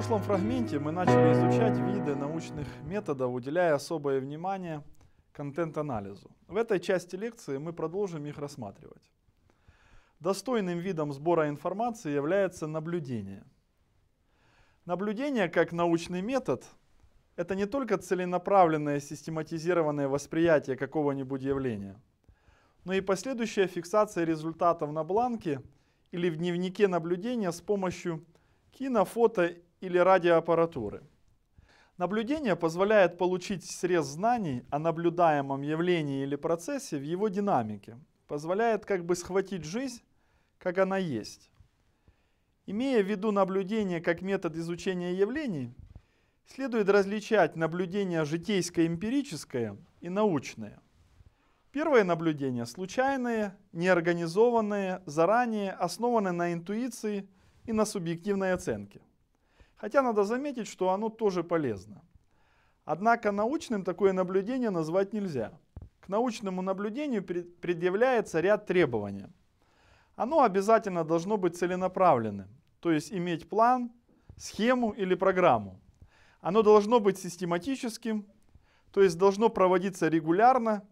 прошлом фрагменте мы начали изучать виды научных методов, уделяя особое внимание контент-анализу. В этой части лекции мы продолжим их рассматривать. Достойным видом сбора информации является наблюдение. Наблюдение как научный метод – это не только целенаправленное систематизированное восприятие какого-нибудь явления, но и последующая фиксация результатов на бланке или в дневнике наблюдения с помощью кино, фото или радиоаппаратуры. Наблюдение позволяет получить срез знаний о наблюдаемом явлении или процессе в его динамике, позволяет как бы схватить жизнь, как она есть. Имея в виду наблюдение как метод изучения явлений, следует различать наблюдение житейское, эмпирическое и научное. Первое наблюдение – случайные, неорганизованные, заранее основаны на интуиции и на субъективной оценке. Хотя надо заметить, что оно тоже полезно. Однако научным такое наблюдение назвать нельзя. К научному наблюдению предъявляется ряд требований. Оно обязательно должно быть целенаправленным, то есть иметь план, схему или программу. Оно должно быть систематическим, то есть должно проводиться регулярно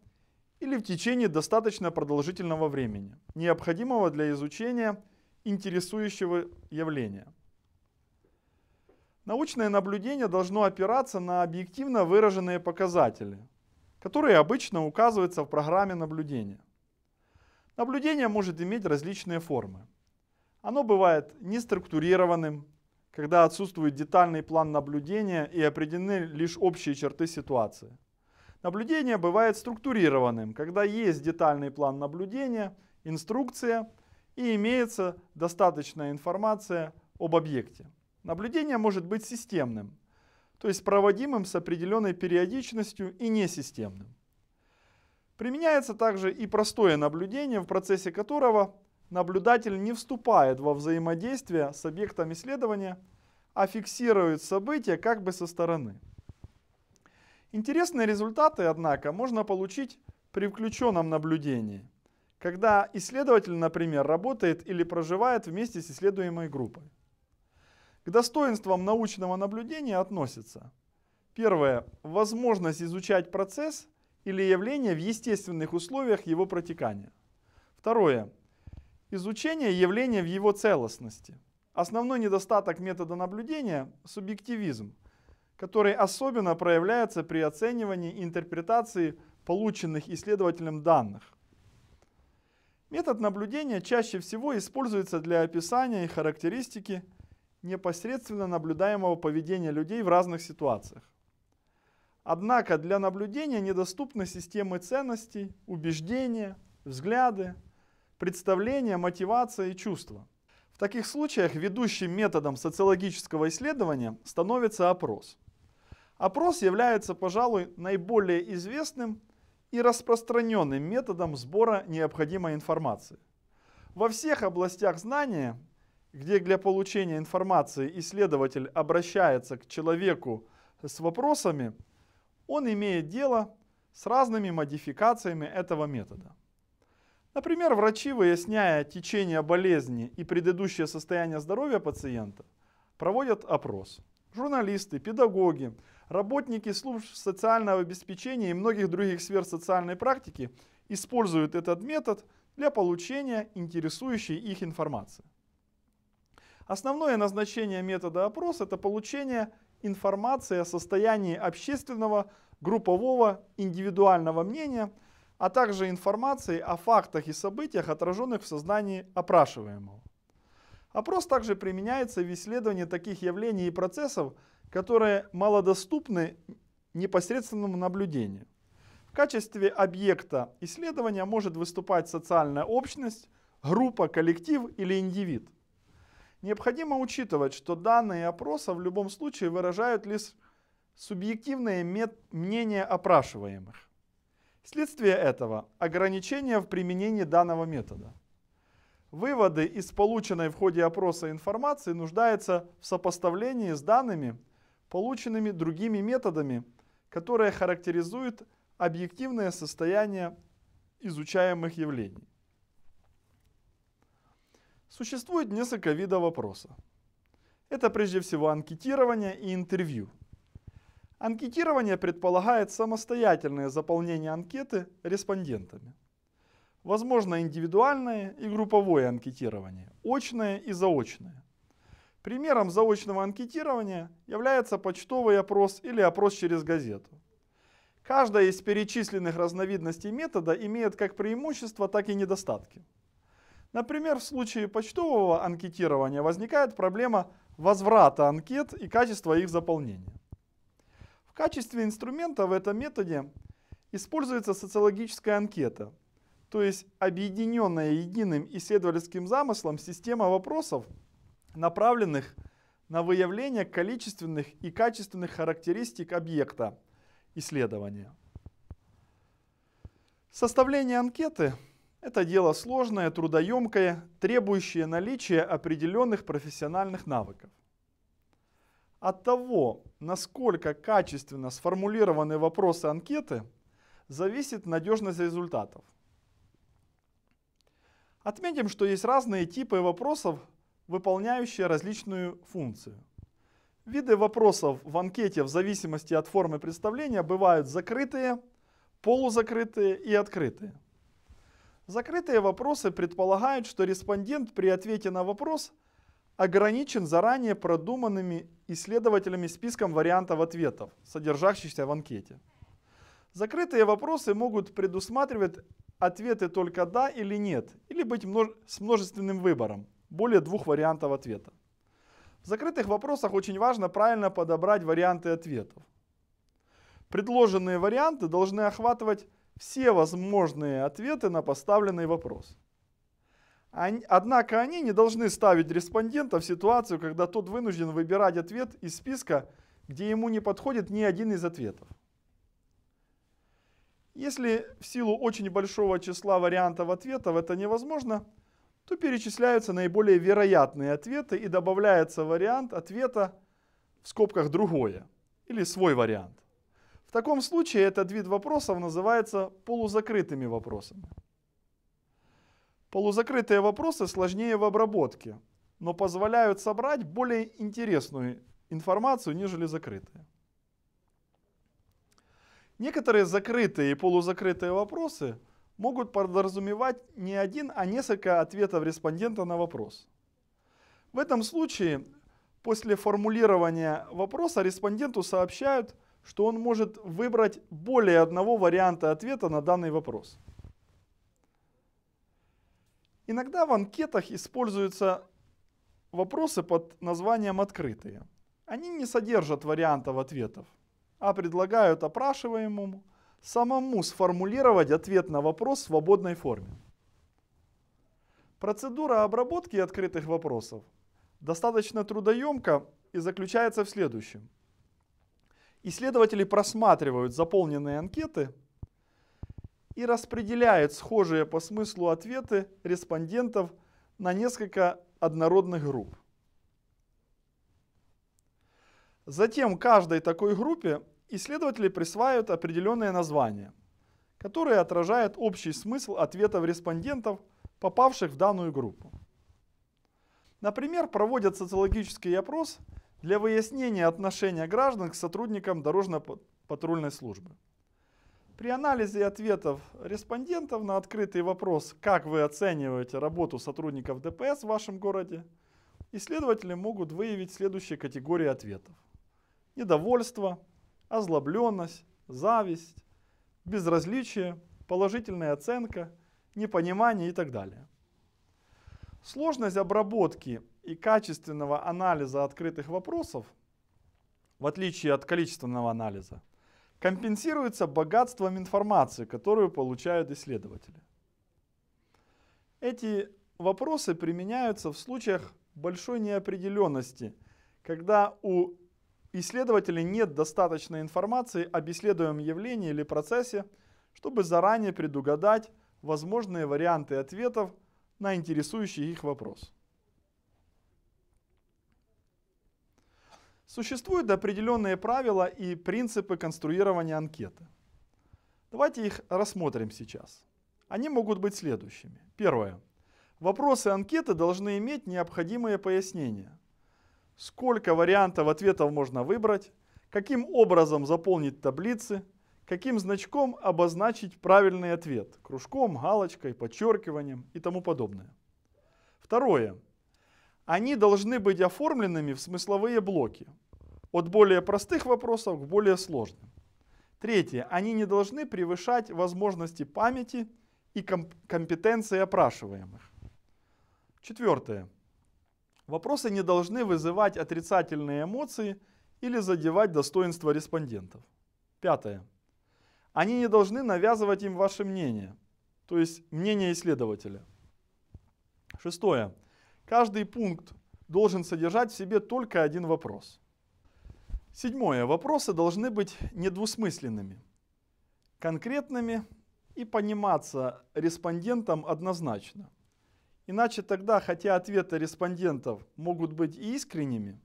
или в течение достаточно продолжительного времени, необходимого для изучения интересующего явления научное наблюдение должно опираться на объективно выраженные показатели, которые обычно указываются в программе наблюдения. Наблюдение может иметь различные формы. Оно бывает неструктурированным, когда отсутствует детальный план наблюдения и определены лишь общие черты ситуации. Наблюдение бывает структурированным, когда есть детальный план наблюдения, инструкция и имеется достаточная информация об объекте. Наблюдение может быть системным, то есть проводимым с определенной периодичностью и несистемным. Применяется также и простое наблюдение, в процессе которого наблюдатель не вступает во взаимодействие с объектом исследования, а фиксирует события как бы со стороны. Интересные результаты, однако, можно получить при включенном наблюдении, когда исследователь, например, работает или проживает вместе с исследуемой группой. К достоинствам научного наблюдения относятся первое – возможность изучать процесс или явление в естественных условиях его протекания. Второе – изучение явления в его целостности. Основной недостаток метода наблюдения – субъективизм, который особенно проявляется при оценивании и интерпретации полученных исследователем данных. Метод наблюдения чаще всего используется для описания и характеристики – непосредственно наблюдаемого поведения людей в разных ситуациях. Однако для наблюдения недоступны системы ценностей, убеждения, взгляды, представления, мотивация и чувства. В таких случаях ведущим методом социологического исследования становится опрос. Опрос является, пожалуй, наиболее известным и распространенным методом сбора необходимой информации. Во всех областях знания где для получения информации исследователь обращается к человеку с вопросами, он имеет дело с разными модификациями этого метода. Например, врачи, выясняя течение болезни и предыдущее состояние здоровья пациента, проводят опрос. Журналисты, педагоги, работники служб социального обеспечения и многих других сфер социальной практики используют этот метод для получения интересующей их информации. Основное назначение метода опрос – это получение информации о состоянии общественного, группового, индивидуального мнения, а также информации о фактах и событиях, отраженных в сознании опрашиваемого. Опрос также применяется в исследовании таких явлений и процессов, которые малодоступны непосредственному наблюдению. В качестве объекта исследования может выступать социальная общность, группа, коллектив или индивид – Необходимо учитывать, что данные опроса в любом случае выражают лишь субъективное мнение опрашиваемых. Следствие этого – ограничения в применении данного метода. Выводы из полученной в ходе опроса информации нуждаются в сопоставлении с данными, полученными другими методами, которые характеризуют объективное состояние изучаемых явлений. Существует несколько видов вопроса. Это прежде всего анкетирование и интервью. Анкетирование предполагает самостоятельное заполнение анкеты респондентами. Возможно индивидуальное и групповое анкетирование, очное и заочное. Примером заочного анкетирования является почтовый опрос или опрос через газету. Каждая из перечисленных разновидностей метода имеет как преимущества, так и недостатки. Например, в случае почтового анкетирования возникает проблема возврата анкет и качества их заполнения. В качестве инструмента в этом методе используется социологическая анкета, то есть объединенная единым исследовательским замыслом система вопросов, направленных на выявление количественных и качественных характеристик объекта исследования. Составление анкеты – это дело сложное, трудоемкое, требующее наличия определенных профессиональных навыков. От того, насколько качественно сформулированы вопросы анкеты, зависит надежность результатов. Отметим, что есть разные типы вопросов, выполняющие различную функцию. Виды вопросов в анкете в зависимости от формы представления бывают закрытые, полузакрытые и открытые. Закрытые вопросы предполагают, что респондент при ответе на вопрос ограничен заранее продуманными исследователями списком вариантов ответов, содержащихся в анкете. Закрытые вопросы могут предусматривать ответы только «да» или «нет», или быть множ с множественным выбором, более двух вариантов ответа. В закрытых вопросах очень важно правильно подобрать варианты ответов. Предложенные варианты должны охватывать все возможные ответы на поставленный вопрос. Однако они не должны ставить респондента в ситуацию, когда тот вынужден выбирать ответ из списка, где ему не подходит ни один из ответов. Если в силу очень большого числа вариантов ответов это невозможно, то перечисляются наиболее вероятные ответы и добавляется вариант ответа в скобках «другое» или «свой вариант». В таком случае этот вид вопросов называется полузакрытыми вопросами. Полузакрытые вопросы сложнее в обработке, но позволяют собрать более интересную информацию, нежели закрытые. Некоторые закрытые и полузакрытые вопросы могут подразумевать не один, а несколько ответов респондента на вопрос. В этом случае после формулирования вопроса респонденту сообщают – что он может выбрать более одного варианта ответа на данный вопрос. Иногда в анкетах используются вопросы под названием «открытые». Они не содержат вариантов ответов, а предлагают опрашиваемому самому сформулировать ответ на вопрос в свободной форме. Процедура обработки открытых вопросов достаточно трудоемка и заключается в следующем. Исследователи просматривают заполненные анкеты и распределяют схожие по смыслу ответы респондентов на несколько однородных групп. Затем каждой такой группе исследователи присваивают определенное название, которое отражает общий смысл ответов респондентов, попавших в данную группу. Например, проводят социологический опрос – для выяснения отношения граждан к сотрудникам дорожно-патрульной службы. При анализе ответов респондентов на открытый вопрос «Как вы оцениваете работу сотрудников ДПС в вашем городе?» исследователи могут выявить следующие категории ответов. Недовольство, озлобленность, зависть, безразличие, положительная оценка, непонимание и так далее. Сложность обработки и качественного анализа открытых вопросов, в отличие от количественного анализа, компенсируется богатством информации, которую получают исследователи. Эти вопросы применяются в случаях большой неопределенности, когда у исследователей нет достаточной информации об исследуемом явлении или процессе, чтобы заранее предугадать возможные варианты ответов на интересующий их вопрос. Существуют определенные правила и принципы конструирования анкеты. Давайте их рассмотрим сейчас. Они могут быть следующими. Первое. Вопросы анкеты должны иметь необходимые пояснения. Сколько вариантов ответов можно выбрать, каким образом заполнить таблицы, каким значком обозначить правильный ответ – кружком, галочкой, подчеркиванием и тому подобное. Второе они должны быть оформленными в смысловые блоки. От более простых вопросов к более сложным. Третье. Они не должны превышать возможности памяти и компетенции опрашиваемых. Четвертое. Вопросы не должны вызывать отрицательные эмоции или задевать достоинство респондентов. Пятое. Они не должны навязывать им ваше мнение, то есть мнение исследователя. Шестое. Каждый пункт должен содержать в себе только один вопрос. Седьмое. Вопросы должны быть недвусмысленными, конкретными и пониматься респондентом однозначно. Иначе тогда, хотя ответы респондентов могут быть искренними,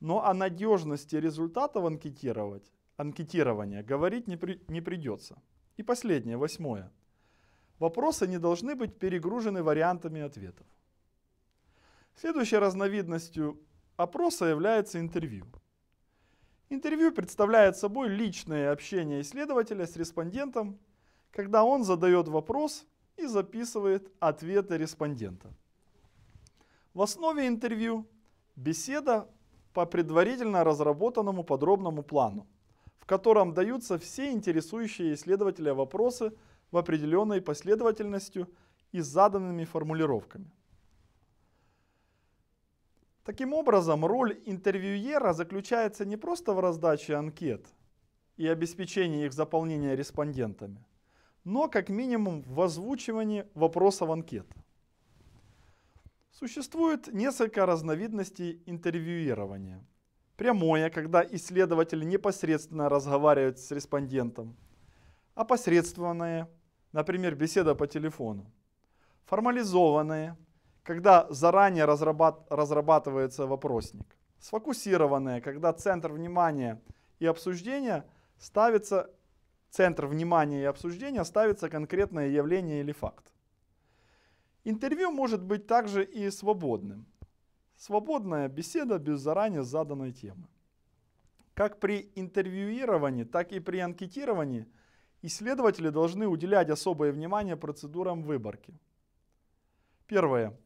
но о надежности результатов анкетировать, анкетирования говорить не, при, не придется. И последнее, восьмое. Вопросы не должны быть перегружены вариантами ответов. Следующей разновидностью опроса является интервью. Интервью представляет собой личное общение исследователя с респондентом, когда он задает вопрос и записывает ответы респондента. В основе интервью беседа по предварительно разработанному подробному плану, в котором даются все интересующие исследователя вопросы в определенной последовательностью и заданными формулировками. Таким образом, роль интервьюера заключается не просто в раздаче анкет и обеспечении их заполнения респондентами, но как минимум в озвучивании вопросов анкет. Существует несколько разновидностей интервьюирования. Прямое, когда исследователь непосредственно разговаривает с респондентом. Опосредствованное, например, беседа по телефону. Формализованное, когда заранее разрабат, разрабатывается вопросник. Сфокусированное, когда центр внимания и обсуждения ставится, центр внимания и обсуждения ставится конкретное явление или факт. Интервью может быть также и свободным. Свободная беседа без заранее заданной темы. Как при интервьюировании, так и при анкетировании исследователи должны уделять особое внимание процедурам выборки. Первое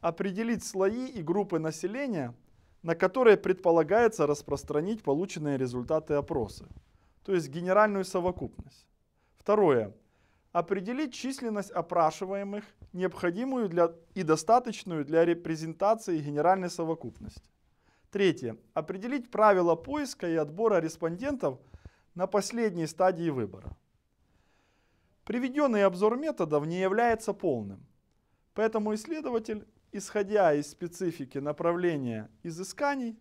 определить слои и группы населения, на которые предполагается распространить полученные результаты опроса, то есть генеральную совокупность. Второе. Определить численность опрашиваемых, необходимую для, и достаточную для репрезентации генеральной совокупности. Третье. Определить правила поиска и отбора респондентов на последней стадии выбора. Приведенный обзор методов не является полным, поэтому исследователь исходя из специфики направления изысканий,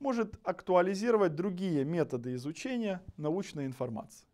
может актуализировать другие методы изучения научной информации.